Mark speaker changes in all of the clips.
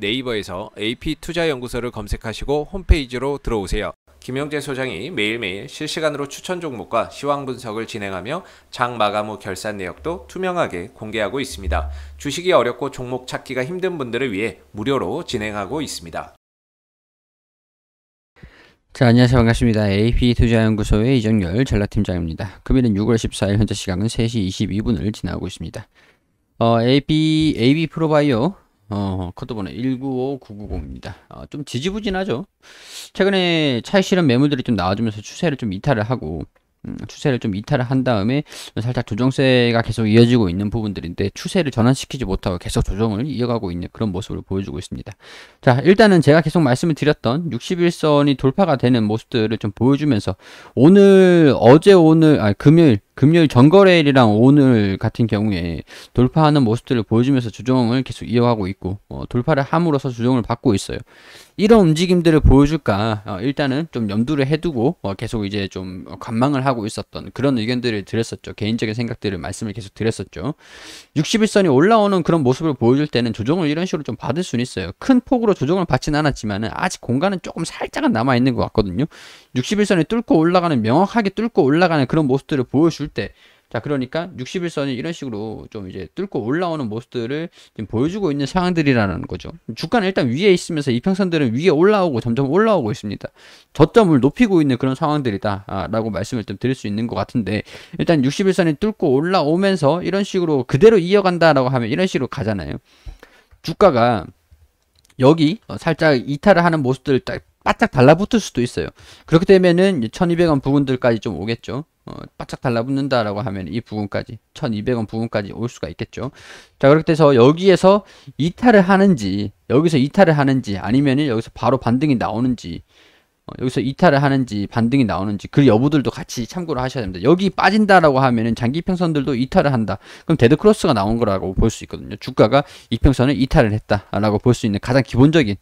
Speaker 1: 네이버에서 AP투자연구소를 검색하시고 홈페이지로 들어오세요. 김영재 소장이 매일매일 실시간으로 추천 종목과 시황 분석을 진행하며 장 마감 후 결산 내역도 투명하게 공개하고 있습니다. 주식이 어렵고 종목 찾기가 힘든 분들을 위해 무료로 진행하고 있습니다. 자, 안녕하세요. 반갑습니다. AP투자연구소의 이정열 전라팀장입니다. 금일은 6월 14일 현재 시각은 3시 22분을 지나고 있습니다. 어, AB, AB 프로바이오 어, 코드번호 195990입니다. 어, 좀 지지부진하죠. 최근에 차익 실은 매물들이 좀 나와주면서 추세를 좀 이탈을 하고 음, 추세를 좀 이탈을 한 다음에 살짝 조정세가 계속 이어지고 있는 부분들인데 추세를 전환시키지 못하고 계속 조정을 이어가고 있는 그런 모습을 보여주고 있습니다. 자 일단은 제가 계속 말씀을 드렸던 61선이 돌파가 되는 모습들을 좀 보여주면서 오늘 어제 오늘 아 금요일 금요일 전거래일이랑 오늘 같은 경우에 돌파하는 모습들을 보여주면서 조정을 계속 이어가고 있고 어, 돌파를 함으로써 조정을 받고 있어요. 이런 움직임들을 보여줄까 어, 일단은 좀 염두를 해두고 어, 계속 이제 좀 관망을 하고 있었던 그런 의견들을 드렸었죠. 개인적인 생각들을 말씀을 계속 드렸었죠. 6 1선이 올라오는 그런 모습을 보여줄 때는 조정을 이런 식으로 좀 받을 수는 있어요. 큰 폭으로 조정을 받지는 않았지만 아직 공간은 조금 살짝은 남아있는 것 같거든요. 6 1선이 뚫고 올라가는 명확하게 뚫고 올라가는 그런 모습들을 보여줄 때. 자, 그러니까 60일선이 이런 식으로 좀 이제 뚫고 올라오는 모습들을 지금 보여주고 있는 상황들이라는 거죠. 주가는 일단 위에 있으면서 이평선들은 위에 올라오고 점점 올라오고 있습니다. 저점을 높이고 있는 그런 상황들이다라고 말씀을 좀 드릴 수 있는 것 같은데 일단 60일선이 뚫고 올라오면서 이런 식으로 그대로 이어간다라고 하면 이런 식으로 가잖아요. 주가가 여기 어, 살짝 이탈을 하는 모습들을 딱 바짝 달라붙을 수도 있어요. 그렇게 되면은 1200원 부분들까지좀 오겠죠. 어, 바짝 달라붙는다라고 하면 이부분까지 1200원 부분까지올 수가 있겠죠. 자 그렇게 돼서 여기에서 이탈을 하는지 여기서 이탈을 하는지 아니면 여기서 바로 반등이 나오는지 어, 여기서 이탈을 하는지 반등이 나오는지 그 여부들도 같이 참고를 하셔야 됩니다. 여기 빠진다라고 하면은 장기 평선들도 이탈을 한다. 그럼 데드 크로스가 나온 거라고 볼 수 있거든요. 주가가 이평선을 이탈을 했다라고 볼 수 있는 가장 기본적인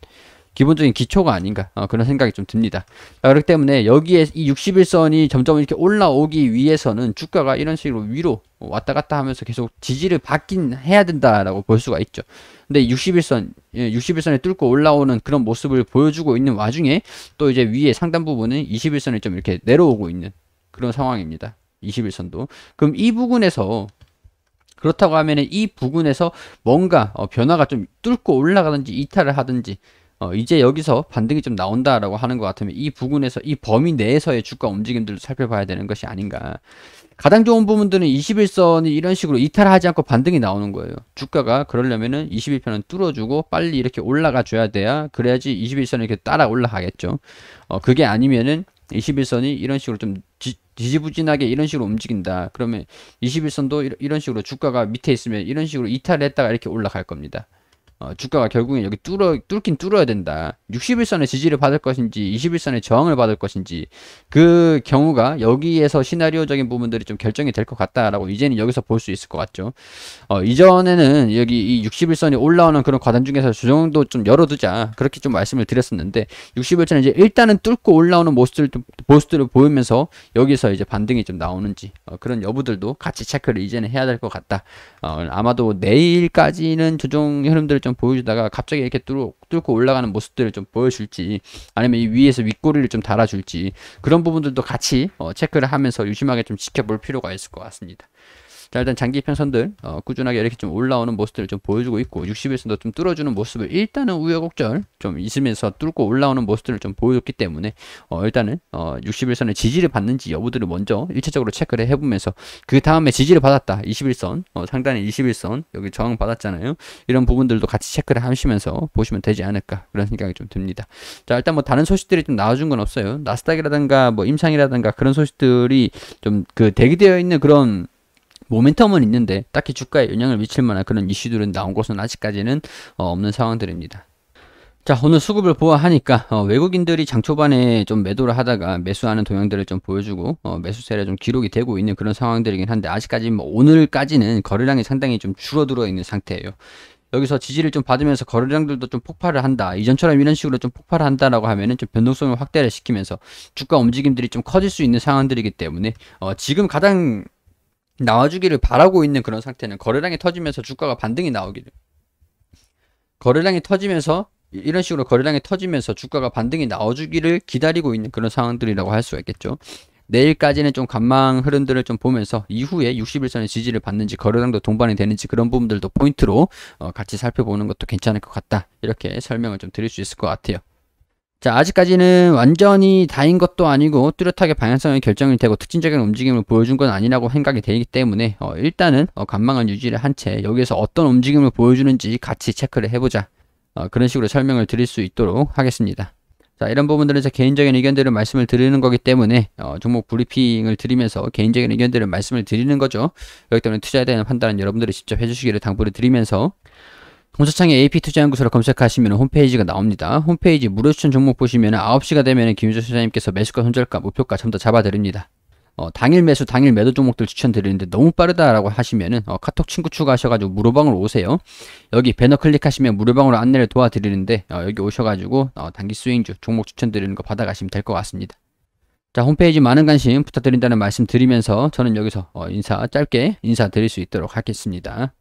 Speaker 1: 기본적인 기초가 아닌가 어, 그런 생각이 좀 듭니다. 아, 그렇기 때문에 여기에 이 61선이 점점 이렇게 올라오기 위해서는 주가가 이런 식으로 위로 왔다 갔다 하면서 계속 지지를 받긴 해야 된다라고 볼 수가 있죠. 근데 61선, 61선에 예, 뚫고 올라오는 그런 모습을 보여주고 있는 와중에 또 이제 위에 상단 부분은 21선이 좀 이렇게 내려오고 있는 그런 상황입니다. 21선도. 그럼 이 부분에서 그렇다고 하면이 부분에서 뭔가 어, 변화가 좀 뚫고 올라가든지 이탈을 하든지 어, 이제 여기서 반등이 좀 나온다라고 하는 것 같으면 이 부근에서 이 범위 내에서의 주가 움직임들을 살펴봐야 되는 것이 아닌가. 가장 좋은 부분들은 21선이 이런 식으로 이탈하지 않고 반등이 나오는 거예요. 주가가 그러려면은 2 1편은 뚫어주고 빨리 이렇게 올라가 줘야 돼야 그래야지 2 1선을 이렇게 따라 올라가겠죠. 어, 그게 아니면은 21선이 이런 식으로 좀 지, 지부진하게 이런 식으로 움직인다. 그러면 21선도 이런 식으로 주가가 밑에 있으면 이런 식으로 이탈했다가 이렇게 올라갈 겁니다. 어, 주가가 결국엔 여기 뚫어 뚫긴 뚫어야 된다. 60일선의 지지를 받을 것인지 20일선의 저항을 받을 것인지 그 경우가 여기에서 시나리오적인 부분들이 좀 결정이 될 것 같다라고 이제는 여기서 볼 수 있을 것 같죠. 어, 이전에는 여기 이 60일선이 올라오는 그런 과단 중에서 저 정도 좀 열어두자 그렇게 좀 말씀을 드렸었는데 60일선은 이제 일단은 뚫고 올라오는 모습들 모습들을 보이면서 여기서 이제 반등이 좀 나오는지 어, 그런 여부들도 같이 체크를 이제는 해야 될 것 같다. 어, 아마도 내일까지는 조정 흐름들을 좀 보여주다가 갑자기 이렇게 뚫어 뚫고 올라가는 모습들을 좀 보여줄지 아니면 이 위에서 윗꼬리를 좀 달아줄지 그런 부분들도 같이 어, 체크를 하면서 유심하게 좀 지켜볼 필요가 있을 것 같습니다. 자, 일단 장기 평선들 어, 꾸준하게 이렇게 좀 올라오는 모습들을 좀 보여주고 있고 60일선도 좀 뚫어주는 모습을 일단은 우여곡절 좀 있으면서 뚫고 올라오는 모습들을 좀 보여줬기 때문에 어, 일단은 어, 60일선의 지지를 받는지 여부들을 먼저 일차적으로 체크를 해보면서 그 다음에 지지를 받았다 21선 어, 상단에 21선 여기 저항 받았잖아요 이런 부분들도 같이 체크를 하시면서 보시면 되지 않을까 그런 생각이 좀 듭니다 자 일단 뭐 다른 소식들이 좀 나와준 건 없어요 나스닥이라든가 뭐 임상이라든가 그런 소식들이 좀 그 대기되어 있는 그런 모멘텀은 있는데 딱히 주가에 영향을 미칠 만한 그런 이슈들은 나온 것은 아직까지는 어, 없는 상황들입니다. 자 오늘 수급을 보아하니까 어, 외국인들이 장 초반에 좀 매도를 하다가 매수하는 동향들을 좀 보여주고 어, 매수세를 좀 기록이 되고 있는 그런 상황들이긴 한데 아직까지 뭐 오늘까지는 거래량이 상당히 좀 줄어들어 있는 상태예요. 여기서 지지를 좀 받으면서 거래량들도 좀 폭발을 한다. 이전처럼 이런 식으로 좀 폭발을 한다라고 하면은 좀 변동성을 확대를 시키면서 주가 움직임들이 좀 커질 수 있는 상황들이기 때문에 어, 지금 가장 나와주기를 바라고 있는 그런 상태는 거래량이 터지면서 주가가 반등이 나오기를 거래량이 터지면서 이런 식으로 거래량이 터지면서 주가가 반등이 나와주기를 기다리고 있는 그런 상황들이라고 할 수가 있겠죠. 내일까지는 좀 관망 흐름들을 좀 보면서 이후에 61선의 지지를 받는지 거래량도 동반이 되는지 그런 부분들도 포인트로 어, 같이 살펴보는 것도 괜찮을 것 같다. 이렇게 설명을 좀 드릴 수 있을 것 같아요. 자, 아직까지는 완전히 다인 것도 아니고 뚜렷하게 방향성이 결정이 되고 특징적인 움직임을 보여준 건 아니라고 생각이 되기 때문에 어, 일단은 어, 관망은 유지를 한 채 여기에서 어떤 움직임을 보여주는지 같이 체크를 해보자. 어, 그런 식으로 설명을 드릴 수 있도록 하겠습니다. 자, 이런 부분들은 제 개인적인 의견들을 말씀을 드리는 거기 때문에 어, 종목 브리핑을 드리면서 개인적인 의견들을 말씀을 드리는 거죠. 그렇기 때문에 투자에 대한 판단은 여러분들이 직접 해주시기를 당부를 드리면서 검색창에 AP 투자연구소를 검색하시면 홈페이지가 나옵니다. 홈페이지 무료 추천 종목 보시면 9시가 되면 김유주 소장님께서 매수가 손절가 목표가 전부 다 잡아드립니다. 어, 당일 매수 당일 매도 종목들 추천드리는데 너무 빠르다라고 하시면 어, 카톡 친구 추가하셔가지고 무료방으로 오세요. 여기 배너 클릭하시면 무료방으로 안내를 도와드리는데 어, 여기 오셔가지고 어, 단기 스윙주 종목 추천드리는 거 받아가시면 될 것 같습니다. 자 홈페이지 많은 관심 부탁드린다는 말씀 드리면서 저는 여기서 어, 인사 짧게 인사드릴 수 있도록 하겠습니다.